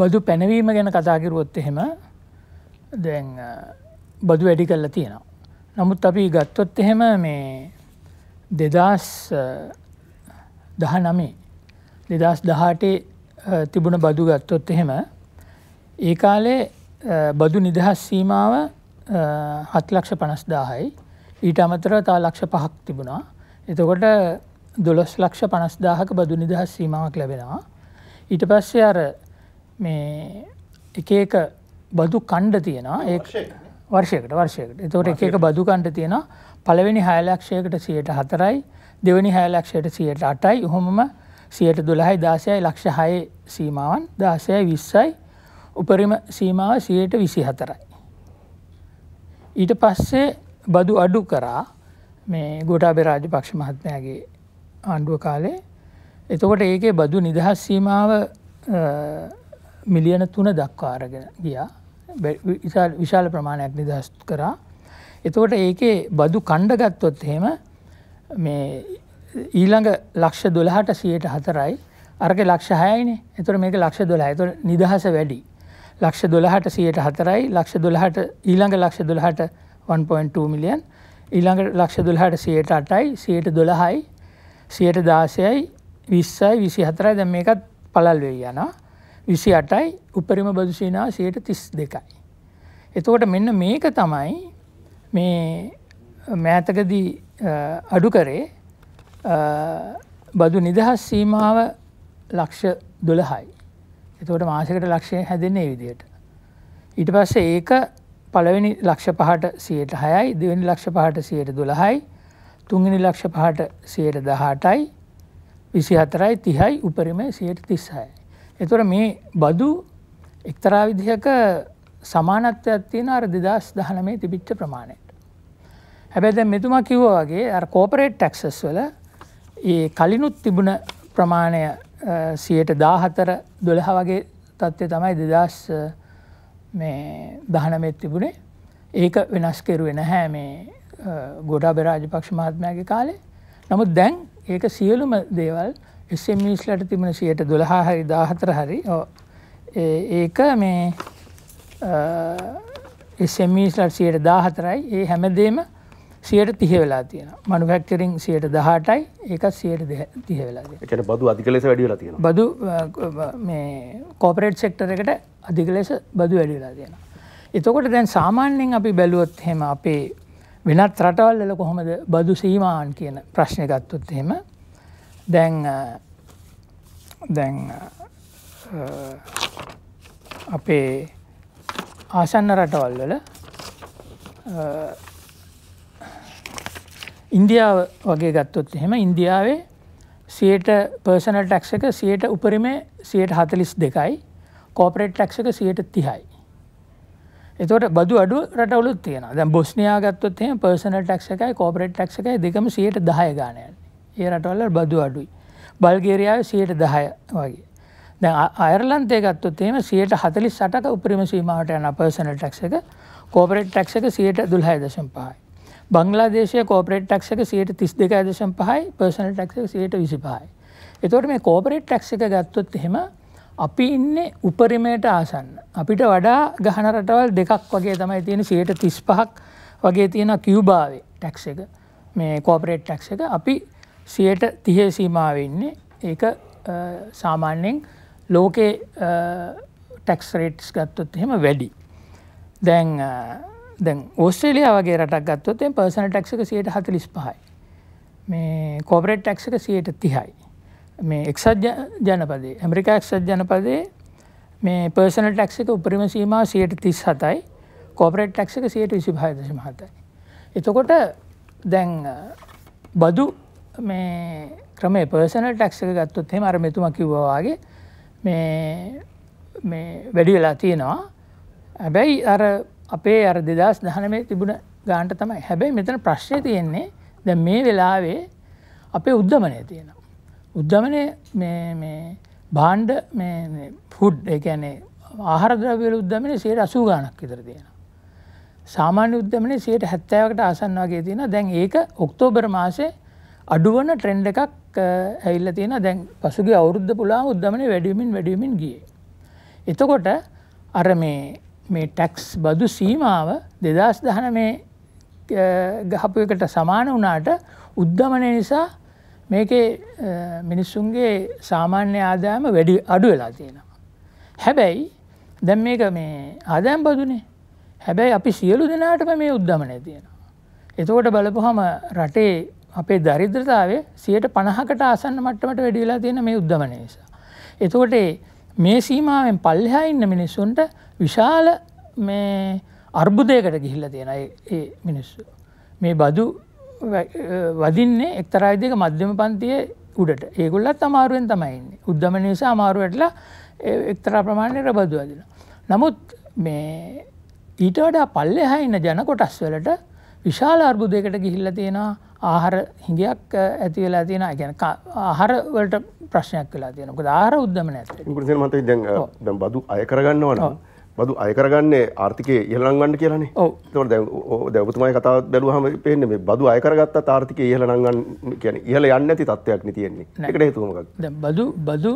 බදු පැනවීම ගැන කතාකිරුවොත් එහෙම දැන් බදු වැඩි කල්ලා තියෙනවා. නමුත් අපි ගත්තොත් එහෙම මේ දෙදස් දහ නමේ දෙදස් දහටේ තිබුණ බදු ගත්තොත් එහෙම ඒ කාලේ බදු නිදහස් සීමාව හත්ලක්ෂ පනස් දාහයි ඊට අමතර තා ලක්ෂ පහක් තිබුණා එතකොට දොළොස් ලක්ෂ පනස්දාහක බදු නිදහස් සීමාවක් ලැබෙනවා ඊට පස්සේ අර මේ එක එක බදු කණ්ඩ තියෙනවා ඒ වර්ෂයකට වර්ෂයකට එතවට එක එක බදු කණ්ඩ තියෙන පළවෙනි හයලක්ෂයකට සියයට හතරයි දෙවනි හයලක්ෂයට සියයට අටයි උහොමම සියයට දුළහයි දාසයයි ලක්ෂ හය සීමාවන් දාසයයි විස්සයි උපරිම සීමාව සියයට විසි හතරයි. ඊට පස්සේ බදු අඩු කරා මේ ගොටාබේ රාජ පක්ෂ මහත්මයාගේ ආණ්ඩුව කාලේ එතකොට ඒකේ බදු නිදහස් සීමාව මිලියන තුන දක්වා අරගෙන ගියා විශාල ප්‍රමාණයක් නිදහස් කරා. එතකොට ඒකේ බදු කණ්ඩගත්තොත් හෙම මේ ඊළඟ ලක්ෂ දොළහට සියයට හතරයි අරක ලක්ෂ හයයින එතුර මේක ලක්ෂ දොලා තුර නිදහස වැඩි. ලක්ෂ දොළහට සියයට හතරයි ලක්ෂ දොළහට ඊළඟ ලක්ෂ දොළහට 1.2 මිලියන් ඊළඟ ලක්ෂ දොළහට සියයට අටයි සියයට දොළහයි සියයට දාසයයි විස්සයි විසි හතරයි දැ මේකත් පලල් වෙයි යනවා විසි අටයි උපරිම බදුසේනාව සයට තිස් දෙකයි. එතකොට මෙන්න මේක තමයි මේ මෑතකදී අඩු කරේ බදු නිදහස් සීමාව ලක්ෂ දොළහයි. එතකොට මාසකට ලක්ෂය හැදෙන්නේ විදියට. ඊට පස්සේ ඒක පළවෙනි ලක්ෂ පහට සියයට හයයි දෙවැනි ලක්ෂ පහට සියයට දොළහයි තුන්ගනි ලක්ෂ පහට සියයට දහටයි විසි හතරයි තිහයි උපරිම සියයට තිස්සයි. එතොර මේ බදු එක්තරා විදිහක සමානත්වයක් තියෙන අර දෙදස් දහනමේ තිබිච්ච ප්‍රමාණයට. හැබැ දැ මෙතුමා කිව්ව වගේ කෝපරේට් ටක්සස් වල ඒ කලිනුත් තිබුණ ප්‍රමාණය සියට දාහතර දොළහ වගේ තත්ත්වය තමයි දෙදස් දහනමෙත් තිබුණේ ඒක වෙනස් කෙරුවෙ නැහැ මේ ගොඩා බෙරාජපක්ෂ මහත්මයාගේ කාලේ නමුත් දැන් ඒක සියලුම දේවල් SMEsලට තිබෙන 112 හරි 14 හරි ඒක මේ SMEsලට 114යි ඒ හැමදේම 130 වෙලා තියෙනවා. මනුෆැක්චරින් 118යි ඒකත් 130 වෙලා තියෙනවා. ඒ කියන්නේ බදු අධික ලෙස වැඩි වෙලා තියෙනවා. බදු මේ කෝපරේට් සෙක්ටර් එකට අධික ලෙස බදු වැඩි වෙලා තියෙනවා. එතකොට දැන් සාමාන්‍යයෙන් අපි බැලුවොත් එහෙම අපේ වෙනත් රටවල් වල කොහොමද බදු සීමාන් කියන ප්‍රශ්නේ ගත්තොත් එහෙම දැන් දැන් අපේ ආසන්න රටවල් වල ඉන්දියාව වගේ ගත්තොත් එහෙම ඉන්දියාවේ සියට පර්සනල් ටැක්ස එක සියට උපරිම සියට හතලිස් දෙකයි කෝපරේට් ටැක්ස එක සියට තිහයි. එතට බදු අඩු රටවලු තියෙන දැ බොස්නයා ගත්තොත් එහ පර්සනල් ටැක්ස එකයි කෝපරේට් ටක් එකයි දෙකම සියට දහය ගානයන්නේ ඒ රටවල්ල බදු අඩුයි. බල්ගේරියාව සියයට දහය වගේ. දැ අයරලන්තේ ගත්තොත්තේම සියයට හතලි සටක උපරිම සීමාවට යන පර්සන ටක්ස එක කෝපරේට් ටක්ස එක සියයට දුල්හය දශම් පහයි. බංලාදේශය කෝපරේට් ටක්ස එක සියයට තිස් දෙක දශම් පහයි පර්සන ටක්ස සියයට විසි පහයි. එතවට මේ කෝපරේට් ටක්ස එක ගත්තොත් එහෙම අපි ඉන්න උපරිමයට ආසන්න. අපිට වඩා ගහන රටවල් දෙකක් වගේ තමයි තියෙන සියයට තිස් පහක් වගේ තියෙන කිව්භාවේ ටැක්ස එක මේ කෝපරේට් ටැක්ස එක අපි සියට තිහේ සීමාවවෙන්නේ ඒක සාමාන්‍යෙන් ලෝකේ ටැක්ස්රේට්ස් ගත්තොත් එහෙම වැඩි දැන් දැන් ඔස්ට්‍රේලිය වගේ රටක් ගත්තොත් පර්සන ටක්ක සියට හතලිස් පහයි මේ කෝපරේට් ටක්ක සියට තිහයි මේ එක්සත් ජනපදේ ඇමරිකා එක්සත් ජනපදේ මේ පර්සන ටක්ක උපරිම සීමාව සියට තිස් හතයි කෝපරේට් ටක්ක සියට විසි භාදශම හතයි එතකොට දැන් බදු මේ ක්‍රමේ පර්සනල් ටැක්ස එක ගත්තොත් හෙම අර මෙතුම කිව්වාගේ මේ මේ වැඩි වෙලා තියෙනවා හැබැයි අර අපේ අර දෙදස් දහනමේ තිබුණ ගාන්ට තමයි හැබැයි මෙතන ප්‍රශ්නය තියෙන්නේ ද මේ වෙලාවේ අපේ උද්ධමනය තියෙන. උද්ධමනය භාණ්ඩ ෆුඩ් එකනේ ආහරද්‍රවල උද්දමන සේට අසූ ගානක් ඉතර තියෙන. සාමාන්‍ය උද්දමන සේට හැත්තෑවකට ආසන් වගේ තියෙන දැන් ඒක ඔක්තෝබර් මාසේ අඩුවන ට්‍රෙන්ඩ එකක් ඇල්ල තියෙන දැන් පසුගේ අවුද්ධ පුලා උද්දමන වැඩියමින් වැඩියමින් ගිය. එතකොට අර මේ ටැක්ස් බදු සීමාව දෙදස් දහන මේ ගහපු එකට සමාන වනාට උද්ධමනය නිසා මේක මිනිස්සුන්ගේ සාමාන්‍ය ආදායම වැඩි අඩු වෙලා තියෙනවා. හැබැයි දැම් මේක මේ ආදෑම් බදුනේ හැබැයි අපි සියලු දෙනාටම මේ උද්ධමනය තියෙනවා. එතකොට බලපුහම රටේ අපේ දරිද්‍රතාවේ සියයට පණහකට ආසන්න මට්ටමට වැඩි වෙලා තියෙන මේ උද්ධමන නිසා. එතකොට මේ සීමාවෙන් පල්ලෙහා ඉන්න මිනිස්සුන්ට විශාල මේ අර්බුදයකට ගිහිල්ල තියෙන ඒ මිනිස්සු. මේ බදු වදින්නේ එක්තරායිදක මධ්‍යම පන්තිය උඩට ඒගොල්ලත් අමාරුවෙන් තමයින්නේ උද්ධම නිසා අමාරුවටලා එක්තරා ප්‍රමාණයට බදු වදින. නමුත් මේ ඊට වඩා පල්ලෙ හයින්න ජන කොටස් වලට විශාල අර්බුදයකට ගිහිල්ල තියෙනවා ආහාර හිඟයක් ඇති වෙලා තියෙන ගැන ආහරවලට ප්‍රශ්නයක් වෙලා තියෙන ක ආර උද්දම ඇත මත දැ බදු අය කරගන්නවන බදු අයකරගන්නේ ආර්ථික ඉහලනගන්න කියලනේ තොට දැවතුමයි කතා බැලුහම පෙන්න මේ බදු අයකරගත්ත ආර්ථික ඉහලනගන්න කියන ඉහල යන්න ඇති තත්වයක් තියෙන්නේ එකට හතුමක් බදු බදු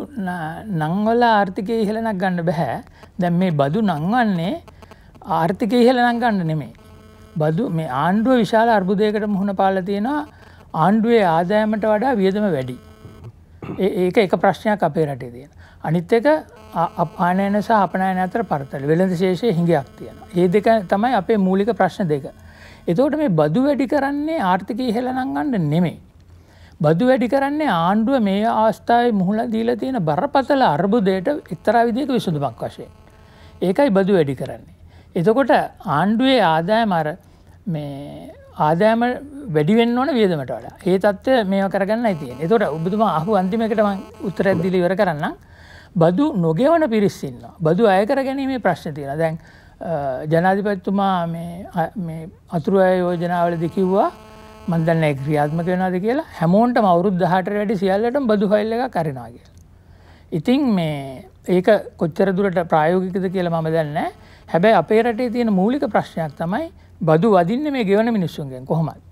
නංවල ආර්ථිකය ඉහලනක් ගන්න බැහැ දැම් මේ බදු නංවන්නේ ආර්ථික ඉහලනං ගන්න නෙමේ බදු මේ ආණ්ඩුව විශාල අර්බුදයකට මුහුණ පාල තියෙනවා ආණ්ඩුවේ ආදායමට වඩා වියදම වැඩි. ඒක එක ප්‍රශ්නයක් අපේ රටේ තියෙන. අනිත් එක අපානයන සහ අපනයන අතර පරතල වෙළඳ ශේෂය හිඟයක් තියෙන. ඒ දෙක තමයි අපේ මූලික ප්‍රශ්න දෙක. එතකොට මේ බදු වැඩි කරන්නේ ආර්ථිකය ඉහළනංගන්න නෙමෙයි. බදු වැඩි කරන්නේ ආණ්ඩුව මේ අවස්ථාවේ මුහුණ දීලා තියෙන බරපතල අර්බුදයට එක්තරා විදිහක විසඳුමක් වශයෙන්. ඒකයි බදු වැඩි කරන්නේ. එතකොට ආණ්ඩුවේ ආදායම අර මේ ආදායම වැඩිවෙන්න ඕන වියදමට වඩා ඒ තත්ත්ව මේ කරගන්න ඇතිය එතොට උබතුම අහු අන්තිමකටම උත්තරැද්දිලි වර කරන්න බදු නොගෙවන පිරිස්සින්න බදු අයකර ගැනීමේ ප්‍රශ්න තියෙන දැන් ජනාධිපැත්තුමා අතුරු අය යෝජනාවලද කිව්වා මන්දන්න ක්‍රියාත්මක වෙනද කියලා හැමෝන්ට අවුරුද් හට වැඩි සියල්ලට බදු හල්ල කරනාගේ ඉතින් මේ ඒක කොච්චරදුරට ප්‍රායෝගිකද කියලා මම දන්න හැබැයි අපේ රටේ තියෙන මූලික ප්‍රශ්නයක් තමයි බදු වදින්න මේ ගෙවන මිනිස්සුන්ගෙන් කොහොමත්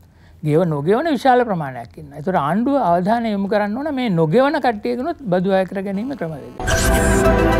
ගෙව නොගෙවන විශාල ප්‍රමාණයක් ඉන්න. ඒතර ආණ්ඩුව අවධානය යොමු කරන්න ඕන මේ නොගෙවන කට්ටියකනොත් බදු අය කර ගැනීම ක්‍රමවේද.